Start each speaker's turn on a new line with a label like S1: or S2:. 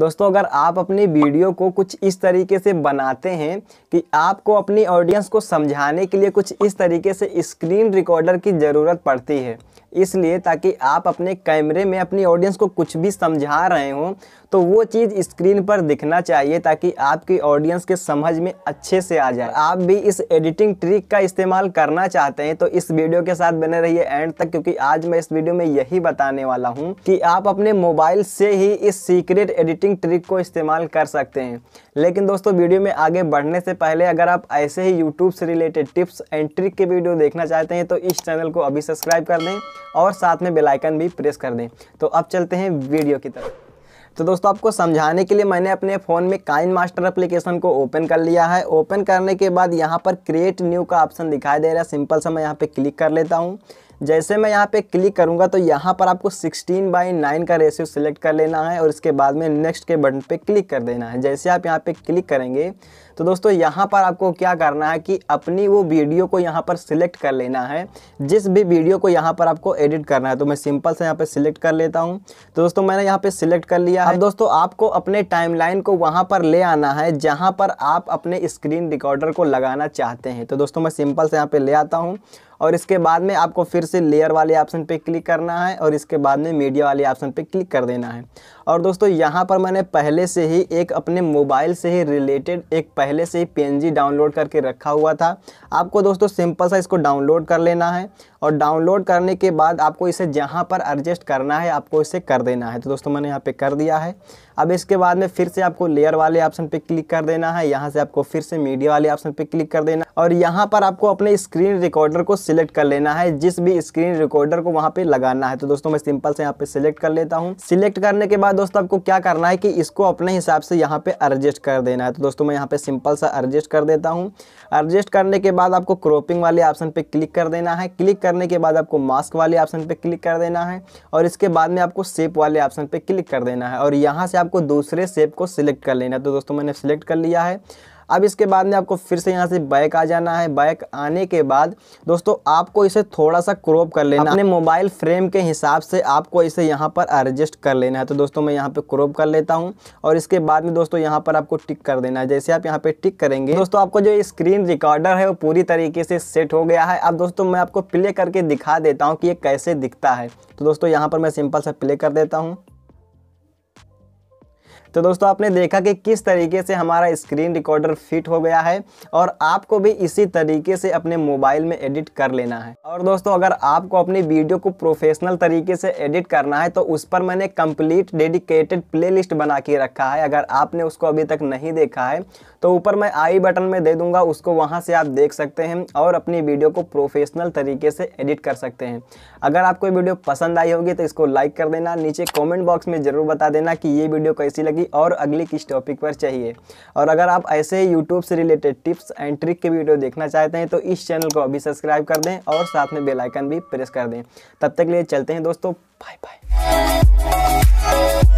S1: दोस्तों अगर आप अपनी वीडियो को कुछ इस तरीके से बनाते हैं कि आपको अपनी ऑडियंस को समझाने के लिए कुछ इस तरीके से स्क्रीन रिकॉर्डर की ज़रूरत पड़ती है इसलिए ताकि आप अपने कैमरे में अपनी ऑडियंस को कुछ भी समझा रहे हों तो वो चीज़ स्क्रीन पर दिखना चाहिए ताकि आपकी ऑडियंस के समझ में अच्छे से आ जाए आप भी इस एडिटिंग ट्रिक का इस्तेमाल करना चाहते हैं तो इस वीडियो के साथ बने रहिए एंड तक क्योंकि आज मैं इस वीडियो में यही बताने वाला हूँ कि आप अपने मोबाइल से ही इस सीक्रेट एडिटिंग ट्रिक को इस्तेमाल कर सकते हैं लेकिन दोस्तों वीडियो में आगे बढ़ने से पहले अगर आप ऐसे ही यूट्यूब से रिलेटेड टिप्स एंड ट्रिक के वीडियो देखना चाहते हैं तो इस चैनल को अभी सब्सक्राइब कर दें और साथ में बेलाइकन भी प्रेस कर दें तो अब चलते हैं वीडियो की तरफ तो दोस्तों आपको समझाने के लिए मैंने अपने फ़ोन में काइन मास्टर अप्लीकेशन को ओपन कर लिया है ओपन करने के बाद यहाँ पर क्रिएट न्यू का ऑप्शन दिखाई दे रहा है सिंपल सा मैं यहाँ पे क्लिक कर लेता हूँ जैसे मैं यहाँ पे क्लिक करूँगा तो यहाँ पर आपको 16 बाई 9 का रेशियो सिलेक्ट कर लेना है और इसके बाद में नेक्स्ट के बटन पर क्लिक कर देना है जैसे आप यहाँ पर क्लिक करेंगे तो दोस्तों यहाँ पर आपको क्या करना है कि अपनी वो वीडियो को यहाँ पर सिलेक्ट कर लेना है जिस भी वीडियो को यहाँ पर आपको एडिट करना है तो मैं सिंपल से यहाँ पर सिलेक्ट कर लेता हूँ तो दोस्तों मैंने यहाँ पर सिलेक्ट कर लिया है दोस्तों आपको अपने टाइम को वहाँ पर ले आना है जहाँ पर आप अपने स्क्रीन रिकॉर्डर को लगाना चाहते हैं तो दोस्तों मैं सिंपल से यहाँ पर ले आता हूँ और इसके बाद में आपको फिर से लेयर वाले ऑप्शन पे क्लिक करना है और इसके बाद में मीडिया वाले ऑप्शन पे क्लिक कर देना है और दोस्तों यहाँ पर मैंने पहले से ही एक अपने मोबाइल से ही रिलेटेड एक पहले से ही पी डाउनलोड करके रखा हुआ था आपको दोस्तों सिंपल सा इसको डाउनलोड कर लेना है और डाउनलोड करने के बाद आपको इसे जहाँ पर एडजस्ट करना है आपको इसे कर देना है तो दोस्तों मैंने यहाँ पर कर दिया है अब इसके बाद में फिर से आपको लेयर वाले ऑप्शन पे क्लिक कर देना है यहाँ से आपको फिर से मीडिया वाले ऑप्शन पे क्लिक कर देना और यहाँ पर आपको अपने स्क्रीन रिकॉर्डर को सिलेक्ट कर लेना है जिस भी स्क्रीन रिकॉर्डर को वहाँ पे लगाना है तो दोस्तों मैं सिंपल से यहाँ पे सिलेक्ट कर लेता हूँ सिलेक्ट करने के बाद दोस्तों आपको क्या करना है कि इसको अपने हिसाब से यहाँ पे एडजस्ट कर देना है तो दोस्तों मैं यहाँ पे सिंपल सा एडजस्ट कर देता हूँ एडजस्ट करने के बाद आपको क्रोपिंग वाले ऑप्शन पे क्लिक कर देना है क्लिक करने के बाद आपको मास्क वाले ऑप्शन पे क्लिक कर देना है और इसके बाद में आपको सेप वाले ऑप्शन पे क्लिक कर देना है और यहाँ से आप आपको दूसरे सेप को सिलेक्ट कर लेना तो दोस्तों मैंने सिलेक्ट कर लिया है अब इसके बाद में आपको फिर से यहाँ से बैक आ जाना है बैक आने के बाद दोस्तों आपको इसे थोड़ा सा क्रॉप कर लेना अपने मोबाइल फ्रेम के हिसाब से आपको इसे यहाँ पर एडजस्ट कर लेना है तो दोस्तों मैं यहाँ पे क्रॉप कर लेता हूँ और इसके बाद में दोस्तों यहाँ पर आपको टिक कर देना है जैसे आप यहाँ पे टिक करेंगे दोस्तों आपको जो स्क्रीन रिकॉर्डर है वो पूरी तरीके से सेट हो गया है अब दोस्तों मैं आपको प्ले करके दिखा देता हूँ कि ये कैसे दिखता है तो दोस्तों यहाँ पर मैं सिंपल सा प्ले कर देता हूँ तो दोस्तों आपने देखा कि किस तरीके से हमारा स्क्रीन रिकॉर्डर फिट हो गया है और आपको भी इसी तरीके से अपने मोबाइल में एडिट कर लेना है और दोस्तों अगर आपको अपनी वीडियो को प्रोफेशनल तरीके से एडिट करना है तो उस पर मैंने कंप्लीट डेडिकेटेड प्लेलिस्ट बना के रखा है अगर आपने उसको अभी तक नहीं देखा है तो ऊपर मैं आई बटन में दे दूंगा उसको वहाँ से आप देख सकते हैं और अपनी वीडियो को प्रोफेशनल तरीके से एडिट कर सकते हैं अगर आपको वीडियो पसंद आई होगी तो इसको लाइक कर देना नीचे कॉमेंट बॉक्स में ज़रूर बता देना कि ये वीडियो कैसी लगी होगी और अगली किस टॉपिक पर चाहिए और अगर आप ऐसे ही यूट्यूब से रिलेटेड टिप्स एंड ट्रिक के वीडियो देखना चाहते हैं तो इस चैनल को अभी सब्सक्राइब कर दें और साथ में बेलाइकन भी प्रेस कर दें तब तक लिए चलते हैं दोस्तों बाय बाय